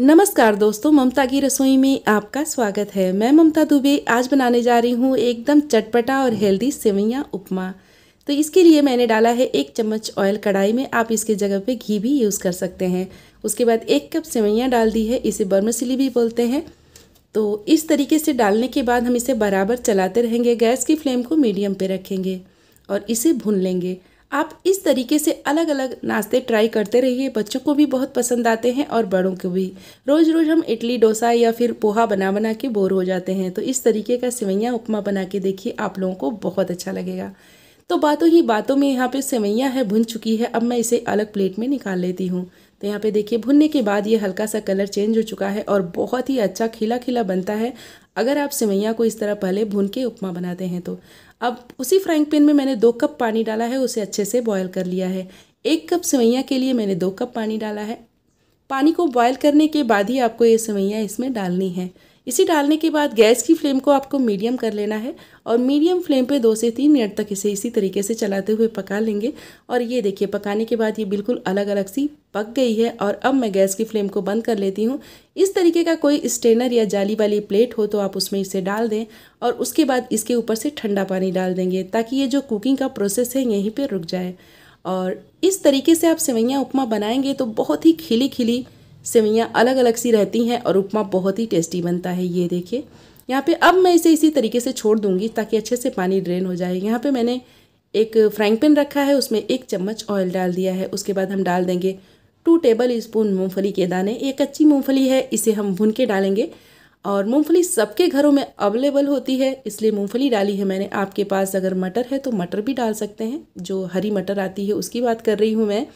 नमस्कार दोस्तों ममता की रसोई में आपका स्वागत है मैं ममता दुबे आज बनाने जा रही हूँ एकदम चटपटा और हेल्दी सेवैयाँ उपमा तो इसके लिए मैंने डाला है एक चम्मच ऑयल कढ़ाई में आप इसके जगह पे घी भी यूज़ कर सकते हैं उसके बाद एक कप सेवैयाँ डाल दी है इसे बर्मसिली भी बोलते हैं तो इस तरीके से डालने के बाद हम इसे बराबर चलाते रहेंगे गैस की फ्लेम को मीडियम पर रखेंगे और इसे भून लेंगे आप इस तरीके से अलग अलग नाश्ते ट्राई करते रहिए बच्चों को भी बहुत पसंद आते हैं और बड़ों को भी रोज़ रोज़ हम इडली डोसा या फिर पोहा बना बना के बोर हो जाते हैं तो इस तरीके का सेवैयाँ उपमा बना के देखिए आप लोगों को बहुत अच्छा लगेगा तो बातों ही बातों में यहाँ पे सेवैयाँ है भुन चुकी है अब मैं इसे अलग प्लेट में निकाल लेती हूँ तो यहाँ पे देखिए भुनने के बाद ये हल्का सा कलर चेंज हो चुका है और बहुत ही अच्छा खिला खिला बनता है अगर आप सेवैयाँ को इस तरह पहले भून के उपमा बनाते हैं तो अब उसी फ्राइंग पैन में मैंने दो कप पानी डाला है उसे अच्छे से बॉयल कर लिया है एक कप सेवैया के लिए मैंने दो कप पानी डाला है पानी को बॉयल करने के बाद ही आपको ये सेवैयाँ इसमें डालनी है इसे डालने के बाद गैस की फ्लेम को आपको मीडियम कर लेना है और मीडियम फ्लेम पे दो से तीन मिनट तक इसे इसी तरीके से चलाते हुए पका लेंगे और ये देखिए पकाने के बाद ये बिल्कुल अलग अलग सी पक गई है और अब मैं गैस की फ्लेम को बंद कर लेती हूँ इस तरीके का कोई स्टेनर या जाली वाली प्लेट हो तो आप उसमें इसे डाल दें और उसके बाद इसके ऊपर से ठंडा पानी डाल देंगे ताकि ये जो कुकिंग का प्रोसेस है यहीं पर रुक जाए और इस तरीके से आप सेवैयाँ उपमा बनाएंगे तो बहुत ही खिली खिली सेवैयाँ अलग अलग सी रहती हैं और उपमा बहुत ही टेस्टी बनता है ये देखिए यहाँ पे अब मैं इसे इसी तरीके से छोड़ दूंगी ताकि अच्छे से पानी ड्रेन हो जाए यहाँ पे मैंने एक फ्राइंग पैन रखा है उसमें एक चम्मच ऑयल डाल दिया है उसके बाद हम डाल देंगे टू टेबल स्पून मूँगफली के दाने ये कच्ची मूँगफली है इसे हम भुन के डालेंगे और मूँगफली सबके घरों में अवेलेबल होती है इसलिए मूँगफली डाली है मैंने आपके पास अगर मटर है तो मटर भी डाल सकते हैं जो हरी मटर आती है उसकी बात कर रही हूँ मैं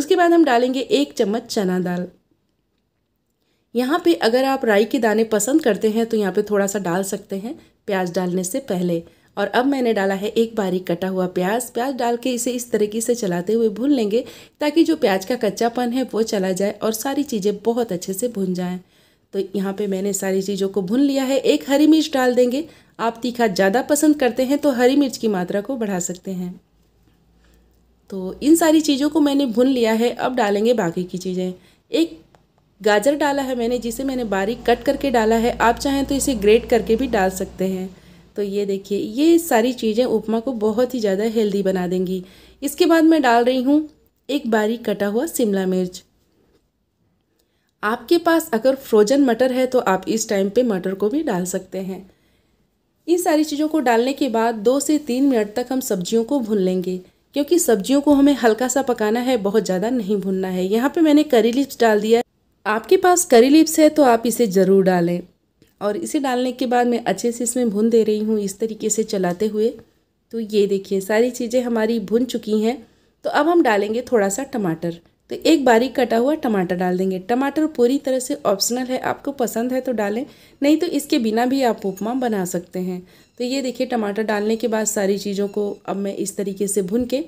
उसके बाद हम डालेंगे एक चम्मच चना दाल यहाँ पे अगर आप राई के दाने पसंद करते हैं तो यहाँ पे थोड़ा सा डाल सकते हैं प्याज डालने से पहले और अब मैंने डाला है एक बारीक कटा हुआ प्याज प्याज डाल के इसे इस तरीके से चलाते हुए भून लेंगे ताकि जो प्याज का कच्चापन है वो चला जाए और सारी चीज़ें बहुत अच्छे से भुन जाएँ तो यहाँ पे मैंने सारी चीज़ों को भून लिया है एक हरी मिर्च डाल देंगे आप तीखा ज़्यादा पसंद करते हैं तो हरी मिर्च की मात्रा को बढ़ा सकते हैं तो इन सारी चीज़ों को मैंने भून लिया है अब डालेंगे बाकी की चीज़ें एक गाजर डाला है मैंने जिसे मैंने बारीक कट करके डाला है आप चाहें तो इसे ग्रेट करके भी डाल सकते हैं तो ये देखिए ये सारी चीज़ें उपमा को बहुत ही ज़्यादा हेल्दी बना देंगी इसके बाद मैं डाल रही हूँ एक बारीक कटा हुआ शिमला मिर्च आपके पास अगर फ्रोजन मटर है तो आप इस टाइम पे मटर को भी डाल सकते हैं इन सारी चीज़ों को डालने के बाद दो से तीन मिनट तक हम सब्जियों को भून लेंगे क्योंकि सब्जियों को हमें हल्का सा पकाना है बहुत ज़्यादा नहीं भूनना है यहाँ पे मैंने करी लिप्स डाल दिया आपके पास करी लिप्स है तो आप इसे ज़रूर डालें और इसे डालने के बाद मैं अच्छे से इसमें भुन दे रही हूँ इस तरीके से चलाते हुए तो ये देखिए सारी चीज़ें हमारी भुन चुकी हैं तो अब हम डालेंगे थोड़ा सा टमाटर तो एक बारीक कटा हुआ टमाटर डाल देंगे टमाटर पूरी तरह से ऑप्शनल है आपको पसंद है तो डालें नहीं तो इसके बिना भी आप उपमा बना सकते हैं तो ये देखिए टमाटर डालने के बाद सारी चीज़ों को अब मैं इस तरीके से भून के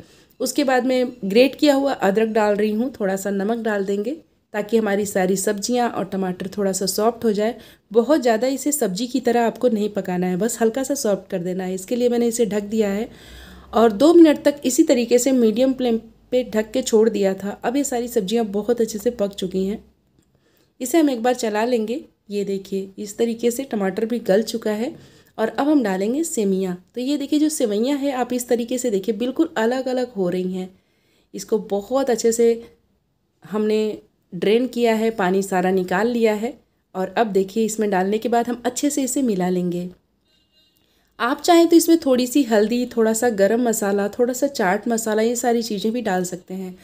उसके बाद मैं ग्रेट किया हुआ अदरक डाल रही हूँ थोड़ा सा नमक डाल देंगे ताकि हमारी सारी सब्जियां और टमाटर थोड़ा सा सॉफ्ट हो जाए बहुत ज़्यादा इसे सब्जी की तरह आपको नहीं पकाना है बस हल्का सा सॉफ्ट कर देना है इसके लिए मैंने इसे ढक दिया है और दो मिनट तक इसी तरीके से मीडियम फ्लेम पे ढक के छोड़ दिया था अब ये सारी सब्जियां बहुत अच्छे से पक चुकी हैं इसे हम एक बार चला लेंगे ये देखिए इस तरीके से टमाटर भी गल चुका है और अब हम डालेंगे सेवियाँ तो ये देखिए जो सेवैयाँ हैं आप इस तरीके से देखिए बिल्कुल अलग अलग हो रही हैं इसको बहुत अच्छे से हमने ड्रेन किया है पानी सारा निकाल लिया है और अब देखिए इसमें डालने के बाद हम अच्छे से इसे मिला लेंगे आप चाहें तो इसमें थोड़ी सी हल्दी थोड़ा सा गरम मसाला थोड़ा सा चाट मसाला ये सारी चीज़ें भी डाल सकते हैं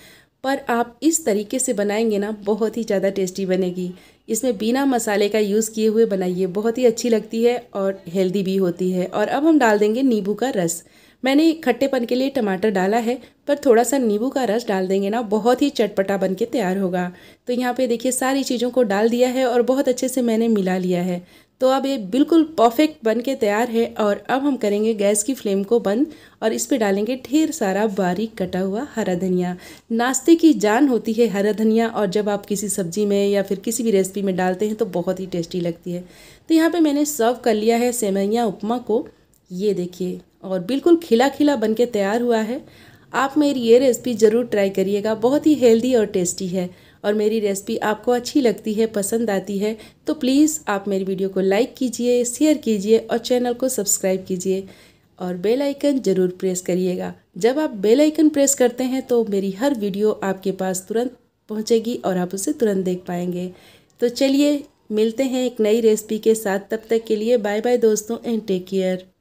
पर आप इस तरीके से बनाएंगे ना बहुत ही ज़्यादा टेस्टी बनेगी इसमें बिना मसाले का यूज़ किए हुए बनाइए बहुत ही अच्छी लगती है और हेल्दी भी होती है और अब हम डाल देंगे नींबू का रस मैंने खट्टेपन के लिए टमाटर डाला है पर थोड़ा सा नींबू का रस डाल देंगे ना बहुत ही चटपटा बन के तैयार होगा तो यहाँ पे देखिए सारी चीज़ों को डाल दिया है और बहुत अच्छे से मैंने मिला लिया है तो अब ये बिल्कुल परफेक्ट बन के तैयार है और अब हम करेंगे गैस की फ्लेम को बंद और इस पे डालेंगे ढेर सारा बारीक कटा हुआ हरा धनिया नाश्ते की जान होती है हरा धनिया और जब आप किसी सब्जी में या फिर किसी भी रेसिपी में डालते हैं तो बहुत ही टेस्टी लगती है तो यहाँ पर मैंने सर्व कर लिया है सेवैया उपमा को ये देखिए और बिल्कुल खिला खिला बन के तैयार हुआ है आप मेरी ये रेसिपी ज़रूर ट्राई करिएगा बहुत ही हेल्दी और टेस्टी है और मेरी रेसिपी आपको अच्छी लगती है पसंद आती है तो प्लीज़ आप मेरी वीडियो को लाइक कीजिए शेयर कीजिए और चैनल को सब्सक्राइब कीजिए और बेल आइकन ज़रूर प्रेस करिएगा जब आप बेल आइकन प्रेस करते हैं तो मेरी हर वीडियो आपके पास तुरंत पहुंचेगी और आप उसे तुरंत देख पाएंगे तो चलिए मिलते हैं एक नई रेसिपी के साथ तब तक के लिए बाय बाय दोस्तों एंड टेक केयर